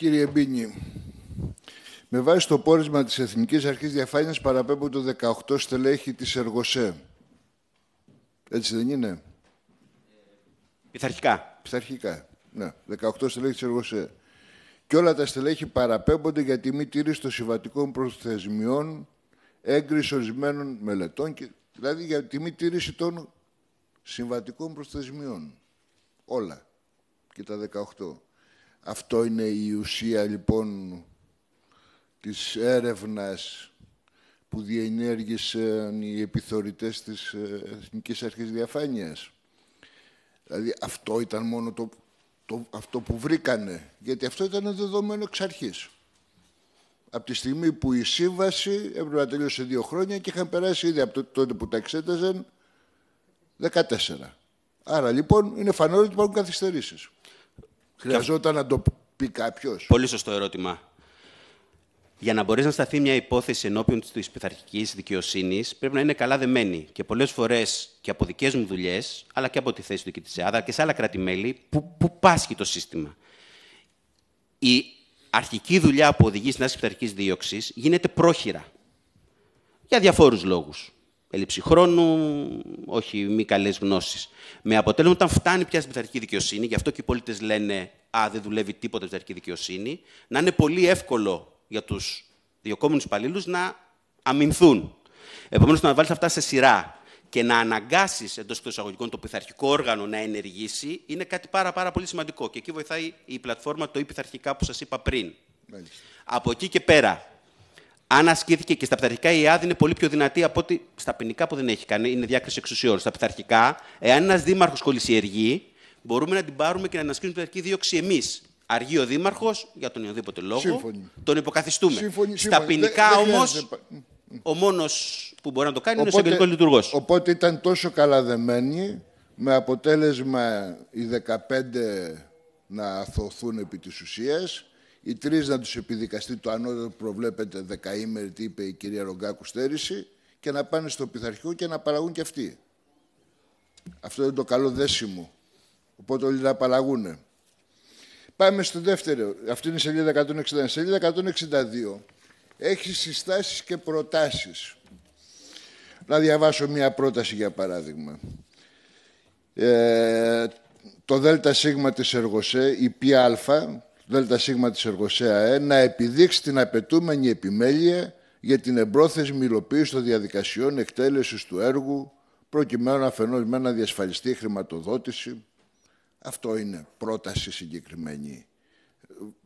Κύριε Μπίνη, με βάση το πόρισμα της Εθνικής Αρχής Διαφάνειας το 18 στελέχη της ΕΡΓΟΣΕ. Έτσι δεν είναι. Πειθαρχικά. Πειθαρχικά, ναι. 18 στελέχη της ΕΡΓΟΣΕ. Και όλα τα στελέχη παραπέμπονται για τη μη τήρηση των συμβατικών προθεσμιών, έγκριση ορισμένων μελετών, και, δηλαδή για τη μη τήρηση των συμβατικών προθεσμιών. Όλα. Και τα 18. Αυτό είναι η ουσία λοιπόν της έρευνας που διενέργησαν οι επιθωρητές της ε, Εθνικής Αρχής Διαφάνειας. Δηλαδή αυτό ήταν μόνο το, το, αυτό που βρήκανε, γιατί αυτό ήταν δεδομένο εξ αρχής. Από τη στιγμή που η σύμβαση έπρεπε να τελειώσει δύο χρόνια και είχαν περάσει ήδη από τότε που τα εξέταζαν 14. Άρα λοιπόν είναι φανό ότι υπάρχουν καθυστερήσεις. Χρειαζόταν να το πει κάποιος. Πολύ σωστό ερώτημα. Για να μπορείς να σταθεί μια υπόθεση ενώπιον της πειθαρχικής δικαιοσύνης, πρέπει να είναι καλά δεμένη. Και πολλές φορές και από δικές μου δουλειές, αλλά και από τη θέση του και τη ΕΑΔΑ και σε άλλα κράτη-μέλη, που, που πάσχει το σύστημα. Η αρχική δουλειά που οδηγεί στην άσκηση πειθαρχικής δίωξης γίνεται πρόχειρα. Για διαφόρους λόγους έλλειψη χρόνου, όχι μη καλές γνώσεις. Με αποτέλεσμα, όταν φτάνει πια στην πειθαρχική δικαιοσύνη, γι' αυτό και οι πολίτες λένε Α, δεν δουλεύει τίποτα η πειθαρχική δικαιοσύνη, να είναι πολύ εύκολο για τους διοκόμενους υπαλλήλους να αμυνθούν. Επομένως, να βάλεις αυτά σε σειρά και να αναγκάσεις εντός εισαγωγικών το πειθαρχικό όργανο να ενεργήσει είναι κάτι πάρα, πάρα πολύ σημαντικό. Και εκεί βοηθάει η πλατφόρμα το ή πειθαρχικά που σας είπα πριν. Από εκεί και πέρα, αν ασκήθηκε και στα πειθαρχικά, η ΕΑΔ είναι πολύ πιο δυνατή από ότι στα ποινικά που δεν έχει κάνει. Είναι διάκριση εξουσιών. Στα πειθαρχικά, εάν ένας δήμαρχος κολλησιεργεί, μπορούμε να την πάρουμε και να την πειθαρχική δίωξη εμείς. Αργεί ο δήμαρχος για τον οποιοδήποτε λόγο. Τον υποκαθιστούμε. Στα ποινικά όμω, ο μόνος που μπορεί να το κάνει είναι ο εισαγγελικός λειτουργός. Οπότε ήταν τόσο καλά με αποτέλεσμα οι 15 να αθωθούν επί της ουσίας οι τρεις να τους επιδικαστεί το ανώτερο που προβλέπεται δεκαήμερη, τι είπε η κυρία Ρογκάκου στέρηση, και να πάνε στο πειθαρχείο και να παραγούν και αυτοί. Αυτό είναι το καλό δέσιμο. Οπότε όλοι να παραγούν. Πάμε στο δεύτερο. Αυτή είναι η σελίδα 160. σελίδα 162 έχει συστάσεις και προτάσεις. Να διαβάσω μία πρόταση για παράδειγμα. Ε, το ΔΣ της Εργοσέ, η ΠΑ, ΔΣ της Εργοσέα ε, να επιδείξει την απαιτούμενη επιμέλεια για την εμπρόθεσμη υλοποίηση των διαδικασιών εκτέλεσης του έργου προκειμένου αφενός με να διασφαλιστεί η χρηματοδότηση. Αυτό είναι πρόταση συγκεκριμένη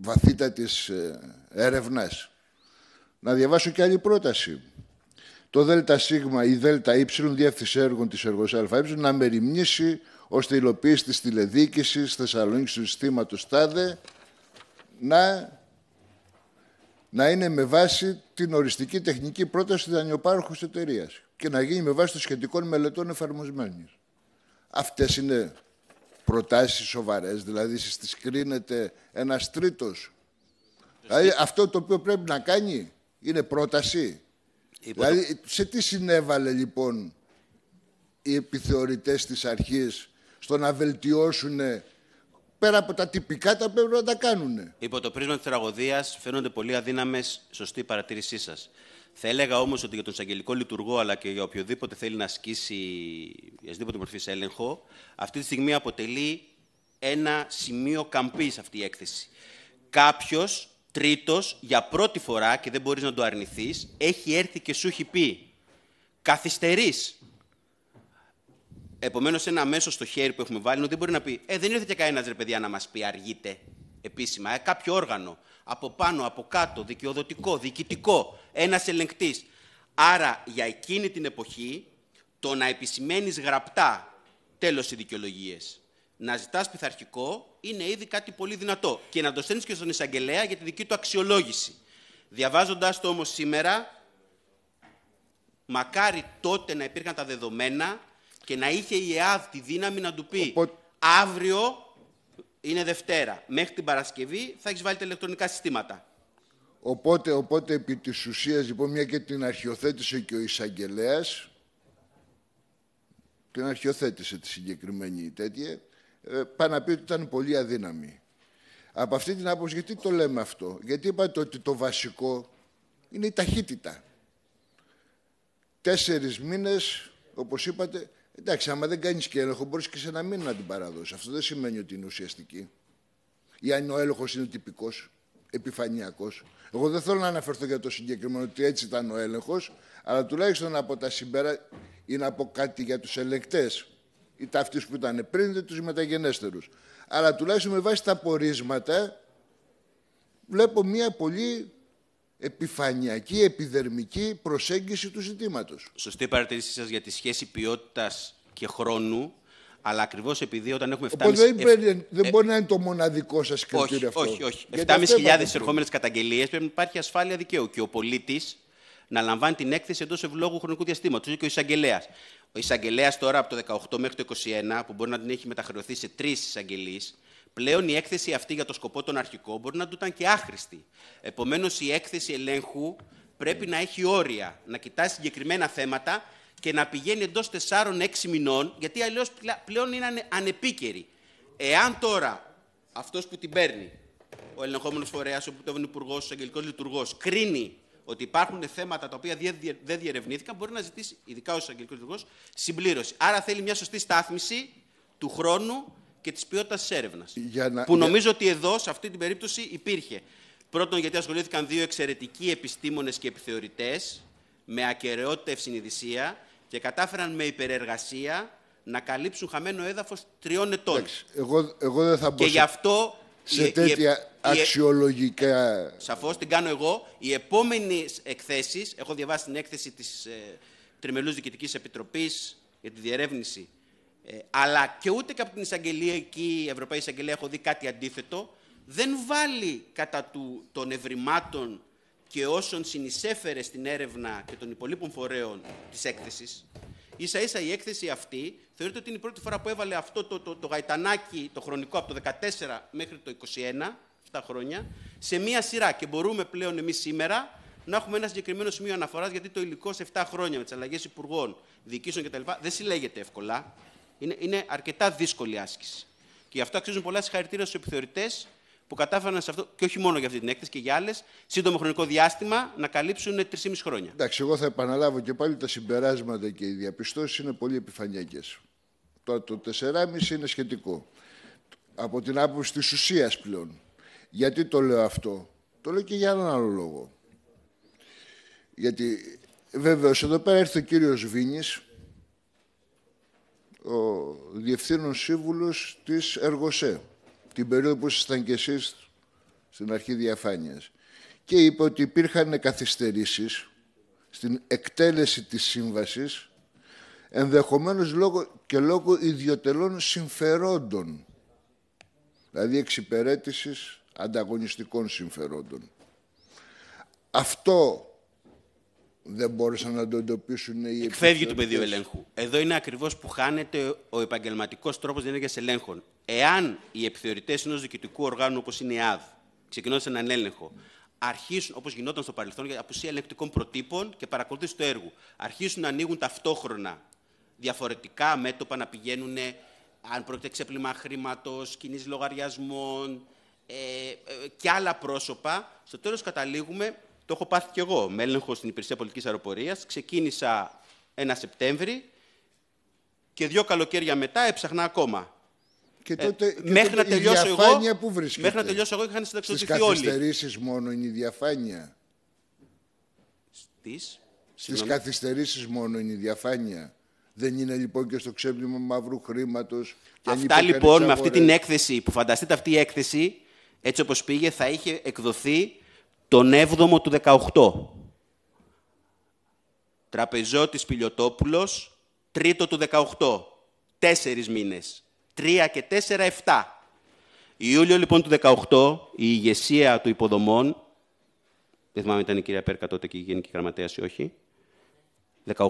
βαθύτατης ε, έρευνας. Να διαβάσω και άλλη πρόταση. Το ΔΣ ή ΔΕΛΤΑ διεύθυνση έργων της ΑΕ να μεριμνήσει ώστε η υλοποίηση της τηλεδίκησης Θεσσαλονίκης του συστήματος ΤΑΔΕ να, να είναι με βάση την οριστική τεχνική πρόταση του δανειοπάρχους εταιρείας και να γίνει με βάση των σχετικών μελετών εφαρμοσμένης. Αυτές είναι προτάσεις σοβαρές, δηλαδή στις κρίνεται ένας τρίτος. Δηλαδή αυτό το οποίο πρέπει να κάνει είναι πρόταση. Δηλαδή σε τι συνέβαλε λοιπόν οι επιθεωρητές της αρχής στο να βελτιώσουν πέρα από τα τυπικά τα πρέπει να τα κάνουν. Υπό το πρίσμα της τραγωδίας φαίνονται πολύ αδύναμες σωστή παρατήρησή σας. Θα έλεγα όμως ότι για τον εισαγγελικό λειτουργό αλλά και για οποιοδήποτε θέλει να ασκήσει οποιασδήποτε μορφή έλεγχο, αυτή τη στιγμή αποτελεί ένα σημείο καμπής αυτή η έκθεση. Κάποιος τρίτος για πρώτη φορά και δεν μπορείς να το αρνηθείς, έχει έρθει και σου έχει πει καθυστερείς. Επομένως, ένα μέσο στο χέρι που έχουμε βάλει ότι δεν μπορεί να πει: Ε, δεν ήρθε και κανένας ρε παιδιά να μας πει αργείτε επίσημα. Ε, κάποιο όργανο από πάνω, από κάτω, δικαιοδοτικό, διοικητικό, ένας ελεγκτής. Άρα, για εκείνη την εποχή, το να επισημαίνεις γραπτά τέλος οι δικαιολογίες. Να ζητάς πειθαρχικό είναι ήδη κάτι πολύ δυνατό. Και να το στέλνεις και στον εισαγγελέα για τη δική του αξιολόγηση. Διαβάζοντα το όμως σήμερα, μακάρι τότε να υπήρχαν τα δεδομένα και να είχε η ΕΑΒ τη δύναμη να του πει αύριο είναι Δευτέρα, μέχρι την Παρασκευή θα έχεις βάλει τα ηλεκτρονικά συστήματα. Οπότε, οπότε επί της ουσίας, λοιπόν, μια και την αρχιοθέτησε και ο εισαγγελέας. την αρχιοθέτησε τη συγκεκριμένη τέτοια, ε, πάει να πει ότι ήταν πολύ αδύναμη. Από αυτή την άποψη, γιατί το λέμε αυτό. Γιατί είπατε ότι το βασικό είναι η ταχύτητα. Τέσσερις μήνες, όπως είπατε, Εντάξει, άμα δεν κάνεις και έλεγχο, μπορείς και σε ένα μήνα να την παραδώσεις. Αυτό δεν σημαίνει ότι είναι ουσιαστική. Ή αν ο έλεγχος είναι τυπικός, επιφανειακός. Εγώ δεν θέλω να αναφερθώ για το συγκεκριμένο ότι έτσι ήταν ο έλεγχος, αλλά τουλάχιστον από τα συμπέρα είναι από κάτι για τους ελεκτέ. Είτε αυτούς που ήταν πριν, είτε τους μεταγενέστερους. Αλλά τουλάχιστον με βάση τα πορίσματα, βλέπω μια πολύ επιφανειακή, επιδερμική προσέγγιση του ζητήματος. Σωστή παρατηρήσή σας για τη σχέση ποιότητας και χρόνου, αλλά ακριβώς επειδή όταν έχουμε φτάσει. Δεν, δεν ε- μπορεί να είναι το μοναδικό σας κριτήριο αυτό. Όχι, όχι. 7.500 ερχόμενες καταγγελίες πρέπει να υπάρχει ασφάλεια δικαίου και ο πολίτης να λαμβάνει την έκθεση εντός ευλόγου χρονικού διαστήματος. και ο εισαγγελέας. Ο εισαγγελέας τώρα από το 18 μέχρι το 21, που μπορεί να την έχει μεταχρεωθεί σε τρεις εισαγγελίε, Πλέον η έκθεση αυτή για το σκοπό των αρχικό μπορεί να του ήταν και άχρηστη. Επομένως, η έκθεση ελέγχου πρέπει να έχει όρια, να κοιτάει συγκεκριμένα θέματα και να πηγαίνει εντός 4-6 μηνών, γιατί αλλιώς πλέον είναι ανεπίκαιρη. Εάν τώρα αυτός που την παίρνει, ο ελεγχόμενος φορέας, ο πρωτεύον υπουργός, ο αγγελικός λειτουργός, κρίνει ότι υπάρχουν θέματα τα οποία δεν διερευνήθηκαν, μπορεί να ζητήσει, ειδικά ο αγγελικός λειτουργός, συμπλήρωση. Άρα θέλει μια σωστή στάθμιση του χρόνου και της ποιότητας της έρευνας. Που νομίζω ότι εδώ, σε αυτή την περίπτωση, υπήρχε. Πρώτον, γιατί ασχολήθηκαν δύο εξαιρετικοί επιστήμονες και επιθεωρητές με ακαιρεότητα ευσυνειδησία και κατάφεραν με υπερεργασία να καλύψουν χαμένο έδαφος τριών ετών. εγώ, εγώ δεν θα μπορούσα και γι' αυτό. Σε η, τέτοια η, αξιολογικά. Σαφώς την κάνω εγώ. Οι επόμενες εκθέσεις, έχω διαβάσει την έκθεση της ε, Τριμελού Διοικητικής Επιτροπής για τη διερεύνηση ε, αλλά και ούτε και από την εισαγγελία εκεί, η Ευρωπαϊκή Εισαγγελία, έχω δει κάτι αντίθετο, δεν βάλει κατά του, των ευρημάτων και όσων συνεισέφερε στην έρευνα και των υπολείπων φορέων της έκθεσης. Ίσα ίσα η έκθεση αυτή θεωρείται ότι είναι η πρώτη φορά που έβαλε αυτό το, το, το γαϊτανάκι, το χρονικό από το 2014 μέχρι το 2021, 7 χρόνια, σε μία σειρά. Και μπορούμε πλέον εμείς σήμερα να έχουμε ένα συγκεκριμένο σημείο αναφοράς, γιατί το υλικό σε 7 χρόνια με τις αλλαγές υπουργών, διοικήσεων κτλ. δεν συλλέγεται εύκολα. Είναι, είναι αρκετά δύσκολη άσκηση. Και γι' αυτό αξίζουν πολλά συγχαρητήρια στους επιθεωρητές που κατάφεραν σε αυτό, και όχι μόνο για αυτή την έκθεση και για άλλες, σύντομο χρονικό διάστημα να καλύψουν 3,5 χρόνια. Εντάξει, εγώ θα επαναλάβω και πάλι τα συμπεράσματα και οι διαπιστώσεις είναι πολύ επιφανειακές. Τώρα το 4,5 είναι σχετικό. Από την άποψη της ουσίας πλέον. Γιατί το λέω αυτό, Το λέω και για έναν άλλο λόγο. Γιατί βεβαίως εδώ πέρα έρθει ο κύριος Βίνης ο διευθύνων σύμβουλος της Εργοσέ, την περίοδο που ήσασταν κι εσείς στην αρχή διαφάνειας. Και είπε ότι υπήρχαν καθυστερήσεις στην εκτέλεση της σύμβασης, ενδεχομένως λόγω και λόγω ιδιωτελών συμφερόντων, δηλαδή εξυπηρέτησης ανταγωνιστικών συμφερόντων. Αυτό δεν μπόρεσαν να το εντοπίσουν οι Εκφεύγει του πεδίου ελέγχου. Εδώ είναι ακριβώς που χάνεται ο επαγγελματικός τρόπος διενέργειας ελέγχων. Εάν οι επιθεωρητές ενός διοικητικού οργάνου όπως είναι η ΑΔ, ξεκινώντας έναν έλεγχο, αρχίσουν, όπως γινόταν στο παρελθόν, για απουσία ελεγκτικών προτύπων και παρακολούθηση του έργου, αρχίσουν να ανοίγουν ταυτόχρονα διαφορετικά μέτωπα να πηγαίνουν, αν πρόκειται ξέπλυμα χρήματος, κοινή λογαριασμών ε, ε, και άλλα πρόσωπα, στο τέλος καταλήγουμε το έχω πάθει κι εγώ. Με έλεγχο στην υπηρεσία πολιτικής αεροπορίας. Ξεκίνησα ένα Σεπτέμβρη και δύο καλοκαίρια μετά έψαχνα ακόμα. Και ε, τότε, ε, και μέχρι να τελειώσω διαφάνεια εγώ, που βρίσκεται. Μέχρι να τελειώσω εγώ είχαν συνταξιοδοτηθεί όλοι. Στις καθυστερήσεις μόνο είναι η διαφάνεια. Στις. Στις καθυστερήσεις μόνο είναι η διαφάνεια. Δεν είναι λοιπόν και στο ξέπλυμα μαύρου χρήματος. Αυτά λοιπόν με αυτή την έκθεση που φανταστείτε αυτή η έκθεση έτσι όπως πήγε θα είχε εκδοθεί τον 7ο του 18. Τραπεζότης Πιλιοτόπουλος, 3ο του 18. Τέσσερις μήνες. Τρία και τέσσερα, εφτά. Ιούλιο λοιπόν του 18, η ηγεσία του υποδομών, δεν θυμάμαι ήταν η κυρία Πέρκα τότε και η Γενική Γραμματέας ή όχι, 18,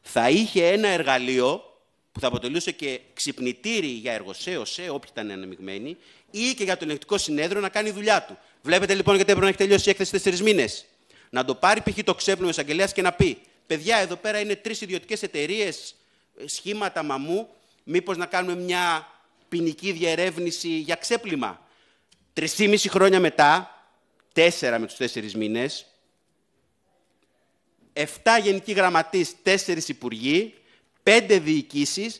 θα είχε ένα εργαλείο που θα αποτελούσε και ξυπνητήρι για εργοσέο, σε όποιοι ήταν αναμειγμένοι, ή και για το ελεγκτικό συνέδριο να κάνει δουλειά του. Βλέπετε λοιπόν γιατί έπρεπε να έχει τελειώσει η έκθεση τέσσερις μήνες. Να το πάρει π.χ. το ξέπλυμα εισαγγελέα και να πει: Παιδιά, εδώ πέρα είναι τρεις ιδιωτικές εταιρείες, ε, σχήματα μαμού. Μήπως να κάνουμε μια ποινική διερεύνηση για ξέπλυμα. μισή χρόνια μετά, τέσσερα με τους τέσσερις μήνες, εφτά γενικοί γραμματείς, τέσσερις υπουργοί, πέντε διοικήσεις.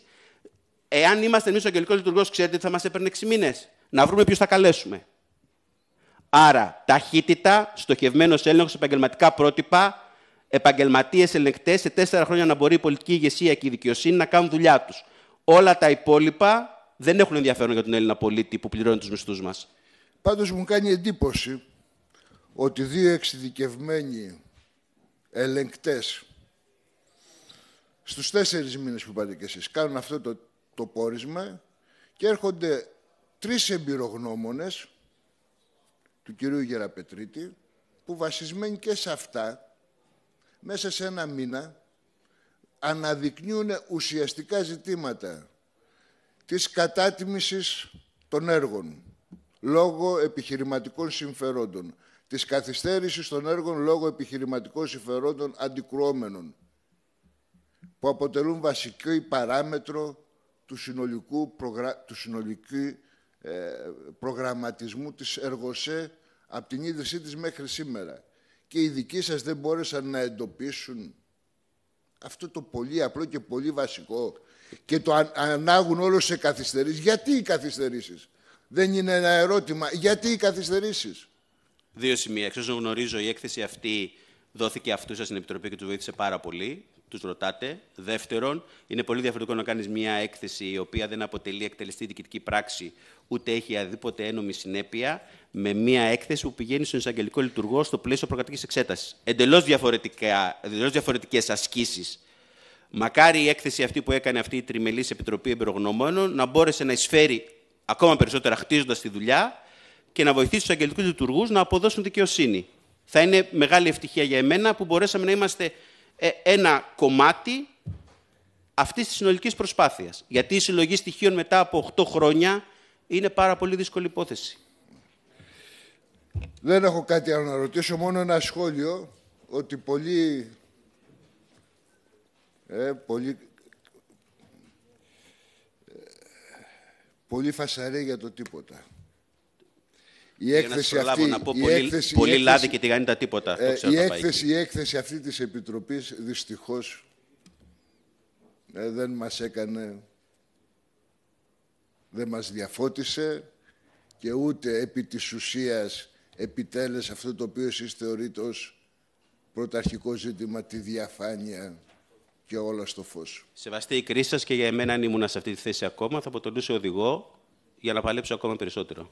Εάν είμαστε εμείς ο αγγελικός λειτουργός, ξέρετε τι θα μας έπαιρνε 6 μήνες. Να βρούμε ποιους θα καλέσουμε. Άρα, ταχύτητα, στοχευμένος έλεγχος, επαγγελματικά πρότυπα, επαγγελματίες ελεγκτές, σε τέσσερα χρόνια να μπορεί η πολιτική ηγεσία και η δικαιοσύνη να κάνουν δουλειά τους. Όλα τα υπόλοιπα δεν έχουν ενδιαφέρον για τον Έλληνα πολίτη που πληρώνει τους μισθούς μας. Πάντως μου κάνει εντύπωση ότι δύο εξειδικευμένοι ελεγκτές στους τέσσερις μήνες που πάτε και εσείς κάνουν αυτό το, το πόρισμα και έρχονται τρεις εμπειρογνώμονες του κυρίου Γεραπετρίτη που βασισμένοι και σε αυτά μέσα σε ένα μήνα αναδεικνύουν ουσιαστικά ζητήματα της κατάτιμησης των έργων λόγω επιχειρηματικών συμφερόντων, της καθυστέρησης των έργων λόγω επιχειρηματικών συμφερόντων αντικρουόμενων, που αποτελούν βασικό παράμετρο του συνολικού, του ε, προγραμματισμού της ΕΡΓΟΣΕ από την ίδρυσή της μέχρι σήμερα. Και οι δικοί σας δεν μπόρεσαν να εντοπίσουν αυτό το πολύ απλό και πολύ βασικό και το ανάγουν όλο σε καθυστερήσεις. Γιατί οι καθυστερήσεις. Δεν είναι ένα ερώτημα. Γιατί οι καθυστερήσεις. Δύο σημεία. Εξ γνωρίζω, η έκθεση αυτή δόθηκε αυτού σας στην Επιτροπή και τους βοήθησε πάρα πολύ τους ρωτάτε. Δεύτερον, είναι πολύ διαφορετικό να κάνεις μια έκθεση η οποία δεν αποτελεί εκτελεστή διοικητική πράξη, ούτε έχει αδίποτε ένομη συνέπεια, με μια έκθεση που πηγαίνει στον εισαγγελικό λειτουργό στο πλαίσιο προκατοική εξέτασης. Εντελώς διαφορετικές ασκήσεις. Μακάρι η έκθεση αυτή που έκανε αυτή η τριμελής επιτροπή εμπειρογνωμόνων να μπόρεσε να εισφέρει ακόμα περισσότερα χτίζοντας τη δουλειά και να βοηθήσει τους αγγελικού λειτουργούς να αποδώσουν δικαιοσύνη. Θα είναι μεγάλη ευτυχία για εμένα που μπορέσαμε να είμαστε ε, ένα κομμάτι αυτής της συνολικής προσπάθειας. Γιατί η συλλογή στοιχείων μετά από 8 χρόνια είναι πάρα πολύ δύσκολη υπόθεση. Δεν έχω κάτι άλλο να ρωτήσω, μόνο ένα σχόλιο ότι πολύ... Ε, πολύ... Ε, πολύ φασαρέ για το τίποτα η έκθεση να αυτή. πω, η πολύ, λάδι και τίποτα. Ε, η, έκθεση, αυτή της Επιτροπής δυστυχώς ε, δεν μας έκανε, δεν μας διαφώτισε και ούτε επί της ουσίας επιτέλεσε αυτό το οποίο εσείς θεωρείτε ως πρωταρχικό ζήτημα τη διαφάνεια και όλα στο φως. Σεβαστή η κρίση σας και για εμένα αν ήμουν σε αυτή τη θέση ακόμα θα αποτελούσε οδηγό για να παλέψω ακόμα περισσότερο.